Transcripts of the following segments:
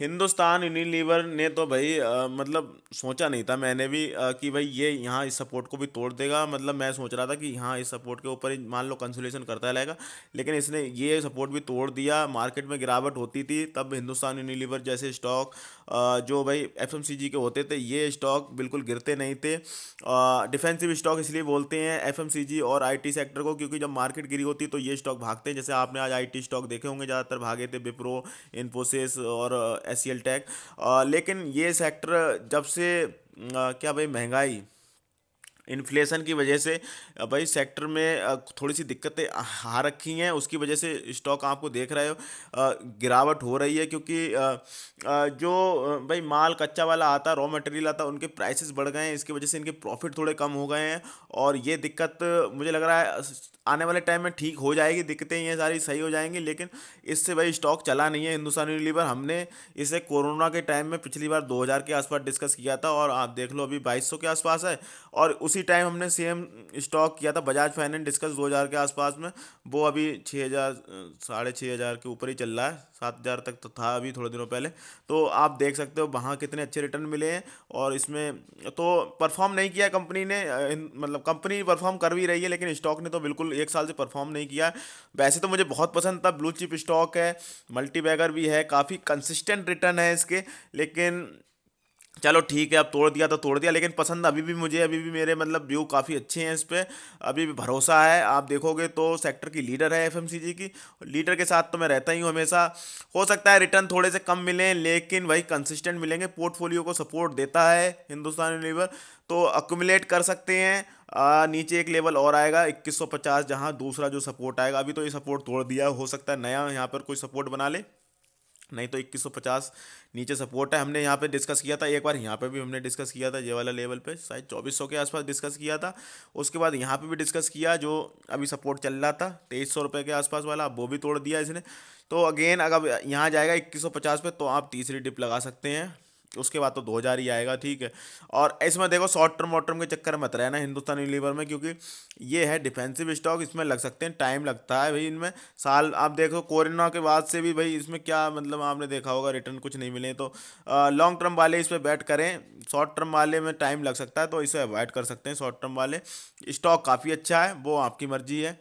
Hindustan Unilever ने तो भाई आ, मतलब सोचा नहीं था मैंने भी आ, कि भाई ये यहाँ इस सपोर्ट को भी तोड़ देगा मतलब मैं सोच रहा था कि यहाँ इस सपोर्ट के ऊपर मान लो कंसुलेशन करता रहेगा लेकिन इसने ये सपोर्ट भी तोड़ दिया मार्केट में गिरावट होती थी तब हिंदुस्तान यूनिलीवर जैसे स्टॉक जो भाई एफ के होते थे ये स्टॉक बिल्कुल गिरते नहीं थे डिफेंसिव स्टॉक इसलिए बोलते हैं एफ और आई सेक्टर को क्योंकि जब मार्केट गिरी होती तो ये स्टॉक भागते हैं जैसे आपने आज आई स्टॉक देखे होंगे ज़्यादातर भागे थे विप्रो इन्फोसिस और एस सी एल टैग लेकिन ये सेक्टर जब से क्या भाई महंगाई इन्फ्लेशन की वजह से भाई सेक्टर में थोड़ी सी दिक्कतें आ रखी हैं उसकी वजह से स्टॉक आपको देख रहे हो गिरावट हो रही है क्योंकि जो भाई माल कच्चा वाला आता रॉ मटेरियल आता उनके प्राइसेस बढ़ गए हैं इसकी वजह से इनके प्रॉफिट थोड़े कम हो गए हैं और ये दिक्कत मुझे लग रहा है आने वाले टाइम में ठीक हो जाएगी दिक्कतें ये सारी सही हो जाएंगी लेकिन इससे भाई स्टॉक चला नहीं है हिंदुस्तान यूनिलीवर हमने इसे कोरोना के टाइम में पिछली बार दो के आसपास डिस्कस किया था और आप देख लो अभी बाईस के आसपास है और उसी उसी टाइम हमने सेम स्टॉक किया था बजाज फाइनेंस डिस्कस दो हज़ार के आसपास में वो अभी छः हज़ार साढ़े छः हज़ार के ऊपर ही चल रहा है सात हज़ार तक तो था अभी थोड़े दिनों पहले तो आप देख सकते हो वहाँ कितने अच्छे रिटर्न मिले हैं और इसमें तो परफॉर्म नहीं किया कंपनी ने मतलब कंपनी परफॉर्म कर भी रही है लेकिन स्टॉक ने तो बिल्कुल एक साल से परफॉर्म नहीं किया वैसे तो मुझे बहुत पसंद था ब्लू चिप स्टॉक है मल्टी भी है काफ़ी कंसिस्टेंट रिटर्न है इसके लेकिन चलो ठीक है अब तोड़ दिया तो तोड़ दिया लेकिन पसंद अभी भी मुझे अभी भी मेरे मतलब व्यू काफ़ी अच्छे हैं इस पर अभी भी भरोसा है आप देखोगे तो सेक्टर की लीडर है एफएमसीजी की लीडर के साथ तो मैं रहता ही हूँ हमेशा हो सकता है रिटर्न थोड़े से कम मिलें लेकिन वही कंसिस्टेंट मिलेंगे पोर्टफोलियो को सपोर्ट देता है हिंदुस्तान लीवर तो अकोमिलेट कर सकते हैं आ, नीचे एक लेवल और आएगा 2150 जहां दूसरा जो सपोर्ट आएगा अभी तो ये सपोर्ट तोड़ दिया हो सकता है नया यहाँ पर कोई सपोर्ट बना ले नहीं तो 2150 नीचे सपोर्ट है हमने यहाँ पे डिस्कस किया था एक बार यहाँ पे भी हमने डिस्कस किया था ये वाला लेवल पे शायद 2400 के आसपास डिस्कस किया था उसके बाद यहाँ पे भी डिस्कस किया जो अभी सपोर्ट चल रहा था तेईस सौ के आसपास वाला वो भी तोड़ दिया इसने तो अगेन अगर यहाँ जाएगा इक्कीस पे तो आप तीसरी डिप लगा सकते हैं उसके बाद तो दो हज़ार ही आएगा ठीक है और इसमें देखो शॉर्ट टर्म वॉर्ट टर्म के चक्कर मत रहना हिंदुस्तान यूनिलीवर में क्योंकि ये है डिफेंसिव स्टॉक इसमें लग सकते हैं टाइम लगता है भाई इनमें साल आप देखो कोरोना के बाद से भी भाई इसमें क्या मतलब आपने देखा होगा रिटर्न कुछ नहीं मिले तो लॉन्ग टर्म वाले इस पर बैट करें शॉर्ट टर्म वाले में टाइम लग सकता है तो इसे अवॉइड कर सकते हैं शॉर्ट टर्म वाले स्टॉक काफ़ी अच्छा है वो आपकी मर्जी है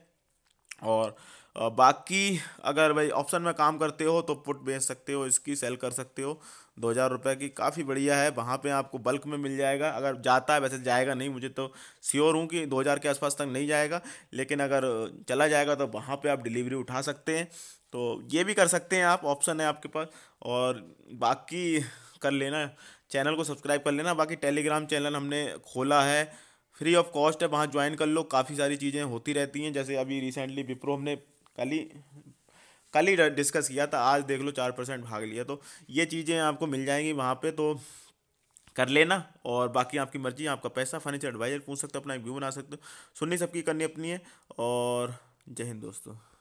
और बाकी अगर भाई ऑप्शन में काम करते हो तो पुट बेच सकते हो इसकी सेल कर सकते हो दो हज़ार रुपये की काफ़ी बढ़िया है वहाँ पे आपको बल्क में मिल जाएगा अगर जाता है वैसे जाएगा नहीं मुझे तो श्योर हूँ कि दो हज़ार के आसपास तक नहीं जाएगा लेकिन अगर चला जाएगा तो वहाँ पे आप डिलीवरी उठा सकते हैं तो ये भी कर सकते हैं आप ऑप्शन है आपके पास और बाकी कर लेना चैनल को सब्सक्राइब कर लेना बाकी टेलीग्राम चैनल हमने खोला है फ्री ऑफ कॉस्ट है वहाँ ज्वाइन कर लो काफ़ी सारी चीज़ें होती रहती हैं जैसे अभी रिसेंटली विप्रो हमने कल ही कल ही डिस्कस किया था आज देख लो चार परसेंट भाग लिया तो ये चीज़ें आपको मिल जाएंगी वहाँ पे तो कर लेना और बाकी आपकी मर्जी आपका पैसा फाइनेंशियल एडवाइजर पूछ सकते हो अपना एक व्यू बना सकते हो सुननी सबकी करनी अपनी है और जय हिंद दोस्तों